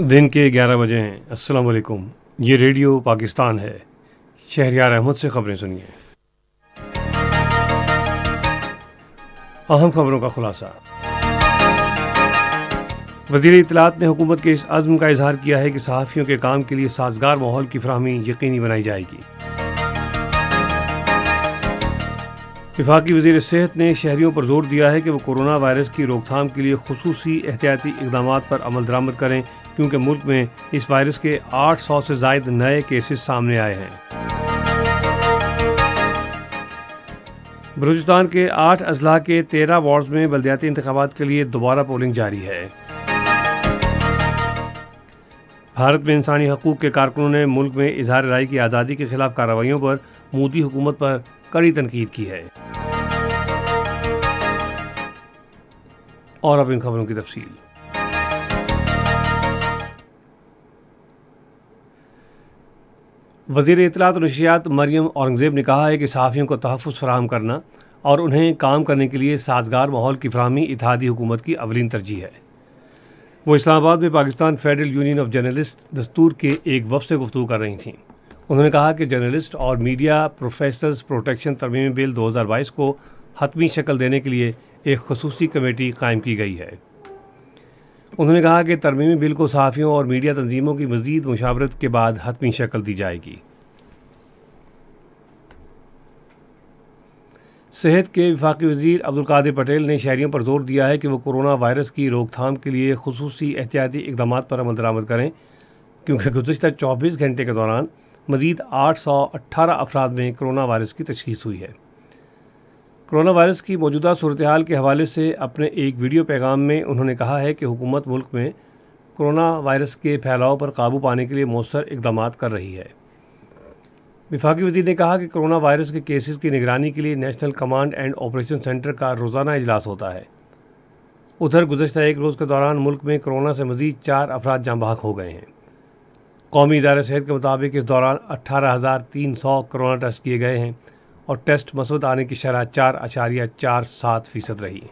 दिन के 11 बजे हैं अस्सलाम वालेकुम ये रेडियो पाकिस्तान है शहरियार अहमद से खबरें सुनिए अहम खबरों का खुलासा वजीर इतलात ने हुकूमत के इस आज़म का इजहार किया है कि सहाफ़ियों के काम के लिए साजगार माहौल की फ्राहमी यकीनी बनाई जाएगी विफाकी वजी सेहत ने शहरीों पर जोर दिया है कि वह कोरोना वायरस की रोकथाम के लिए खसूसी एहतियाती इकदाम पर अमल दरामद करें क्योंकि मुल्क में इस वायरस के 800 से ज्यादा नए केसेस सामने आए हैं बलूचिस्तान के आठ अजला के तेरह वार्ड में बलदियाती इंतबात के लिए दोबारा पोलिंग जारी है भारत में इंसानी हकूक़ के कारकुनों ने मुल्क में इजहार राय की आज़ादी के खिलाफ कार्रवाइयों पर मोदी हुकूमत पर कड़ी तनकीद की है और अब इन खबरों की तफसील वजीर इतलात नशियात मरियम औरंगज़ेब ने कहा है कि सहाफ़ियों को तहफ़ फ्राहम करना और उन्हें काम करने के लिए साजगार माहौल की फ्राहमी इतिहादी हुकूमत की अवलिन तरजीह है वो इस्लामाबाद में Pakistan federal union of journalist दस्तूर के एक वफ से गुफ्तू कर रही थीं उन्होंने कहा कि जर्नलिस्ट और मीडिया प्रोफेसर्स प्रोटेक्शन तरमीम बिल 2022 को हतमी शक्ल देने के लिए एक खसूसी कमेटी कायम की गई है उन्होंने कहा कि तरमीमी बिल को सहाफ़ियों और मीडिया तंजीमों की मजीद मुशावरत के बाद हतमी शक्ल दी जाएगी सेहत के विफाक़ी वजीर अब्दुल्कादिर पटेल ने शहरीों पर जोर दिया है कि वह कोरोना वायरस की रोकथाम के लिए खसूस एहतियाती इकदाम पर अमल दरामद करें क्योंकि गुजशत चौबीस घंटे के दौरान मजीद आठ सौ अट्ठारह अफराद में कोरोना वायरस की तशखीस हुई है कोरोना वायरस की मौजूदा सूरत हाल के हवाले से अपने एक वीडियो पैगाम में उन्होंने कहा है कि हुकूमत मुल्क में कोरोना वायरस के फैलाव पर काबू पाने के लिए मौसर इकदाम कर रही है विफाकी वजी ने कहा कि कोरोना वायरस के केसेस की निगरानी के लिए national command and operation centre का रोज़ाना इजलास होता है उधर गुजशत एक रोज़ के दौरान मुल्क में कोरोना से मजीद चार अफराद जहाँ बाहक हो गए हैं कौमी इदारे सेहत के मुताबिक इस दौरान अट्ठारह हज़ार तीन सौ कोरोना टेस्ट किए गए हैं और टेस्ट मसूद आने की शरह चार अशारिया चार सात फ़ीसद रही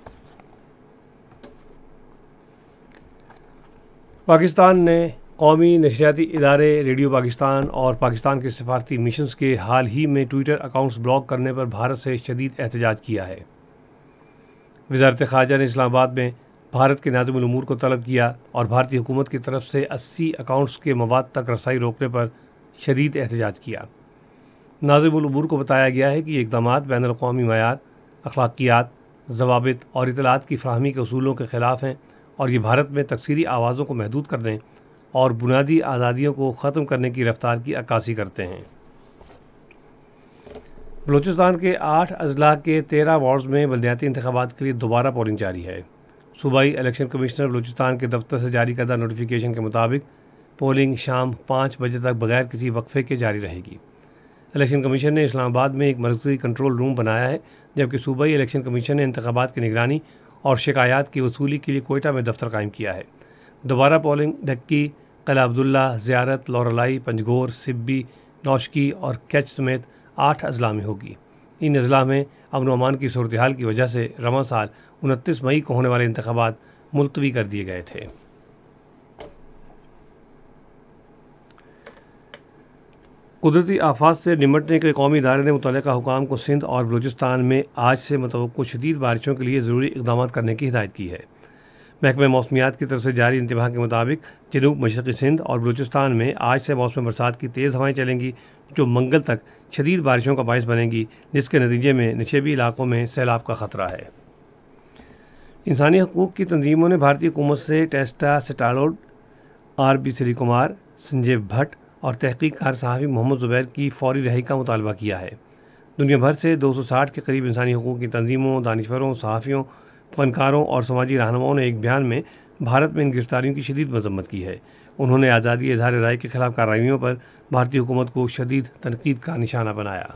पाकिस्तान ने कौमी नशियाती इदारे रेडियो पाकिस्तान और पाकिस्तान के सफारती मिशन के हाल ही में ट्विटर अकाउंट्स ब्लॉक करने पर भारत से शदीद एहतजाज किया है वजारत खारजा ने इस्लामाबाद में भारत के नादमूर को तलब किया और भारतीय हुकूमत की तरफ से अस्सी अकाउंट्स के मवाद तक रसाई रोकने पर शदीद एहतजाज किया नाजिबलबूर को बताया गया है कि इकदाम बैन अवी मैार अखलाकियात जवाबित और इतलात की फ्राहमी के असूलों के ख़िलाफ़ हैं और ये भारत में तकसीरी आवाज़ों को महदूद करने और बुनियादी आज़ादियों को ख़त्म करने की रफ्तार की अक्सी करते हैं बलूचिस्तान के आठ अजला के तेरह वार्ड्स में बलदियाती इंतबात के लिए दोबारा पोलिंग जारी है सूबाई इलेक्शन कमिश्नर बलूचिस्तान के दफ्तर से जारी करदा नोटिफिकेशन के मुताबिक पोलिंग शाम पाँच बजे तक बगैर किसी वक्फे के जारी रहेगी इलेक्शन कमीशन ने इस्लामाबाद में एक मरकज़ी कंट्रोल रूम बनाया है जबकि सूबाई इलेक्शन कमीशन ने इंतबात की निगरानी और शिकायत की वसूली के लिए कोयटा में दफ्तर कायम किया है दोबारा पोलिंग ढक्की कला अब्दुल्ला ज़्यारत लौरलाई पंजगोर सिब्बी नौशकी और कैच समेत आठ अजला में होगी इन अजला में अमन अमान की सूरत हाल की वजह से रवा साल उनतीस मई को होने वाले इंतबात मुलतवी कर दिए गए थे कुदरती आफात से निमटने के कौमी इदारे ने मुतल हुकाम को सिंध और बलूचिस्तान में आज से मतवक़ मतलब शदीद बारिशों के लिए ज़रूरी इकदाम करने की हिदायत की है महकमे मौसमियात की तरफ से जारी इंतबाह के मुताबिक जनूब मशरक़ी सिंध और बलूचिस्तान में आज से मौसम बरसात की तेज़ हवाएँ चलेंगी जो मंगल तक शदीद बारिशों का बायस बनेंगी जिसके नतीजे में नशेबी इलाकों में सैलाब का ख़तरा है इंसानी हकूक़ की तंजीमों ने भारतीय हुकूमत से Teesta Setalvad R B Sreekumar Sanjiv Bhatt और तहकीक कार सहाफ़ी मोहम्मद ज़ुबैर की फौरी रहाई का मुतालबा किया है दुनिया भर से 260 के करीब इंसानी हकूक़ की तनजीमों दानश्वरों सहाफ़ियों फ़नकारों और समाजी रहनुमाओं ने एक बयान में भारत में इन गिरफ्तारियों की शदीद मजम्मत की है उन्होंने आज़ादी इजहार राय के खिलाफ कार्रवाईों पर भारतीय हुकूमत को शदीद तनकीद का निशाना बनाया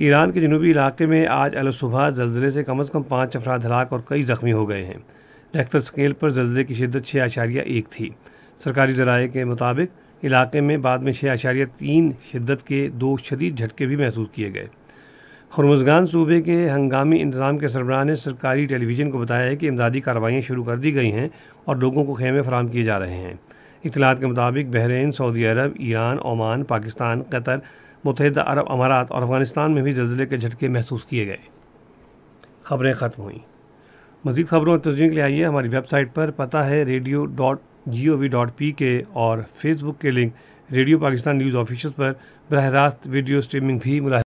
ईरान के जनूबी इलाके में आज अलसुबह जल्जले से कम अज़ कम पाँच अफराद हलाक और कई ज़ख्मी हो गए हैं रेक्टर स्केल पर जल्जले की शिदत छः आशारिया एक थी सरकारी जराए के मुताबिक इलाके में बाद में छः आशारिया तीन शिद्दत के दो शदीद झटके भी महसूस किए गए खुरमजगान सूबे के हंगामी इंतज़ाम के सरबराह ने सरकारी टेलीविज़न को बताया है कि इमदादी कार्रवाइयाँ शुरू कर दी गई हैं और लोगों को खेमे फराम किए जा रहे हैं इतलात के मुताबिक Bahrain Saudi Arab Iran Oman Pakistan Qatar मुतहद अरब अमारात और अफगानिस्तान में भी जल्जले के झटके महसूस किए गए खबरें ख़त्म हुई मज़ीद खबरों और तस्वीर के लिए आइए हमारी वेबसाइट पर पता है radio dot G O V dot P K और फेसबुक के link radio Pakistan news official पर बरह रास्त वीडियो स्ट्रीमिंग भी मुला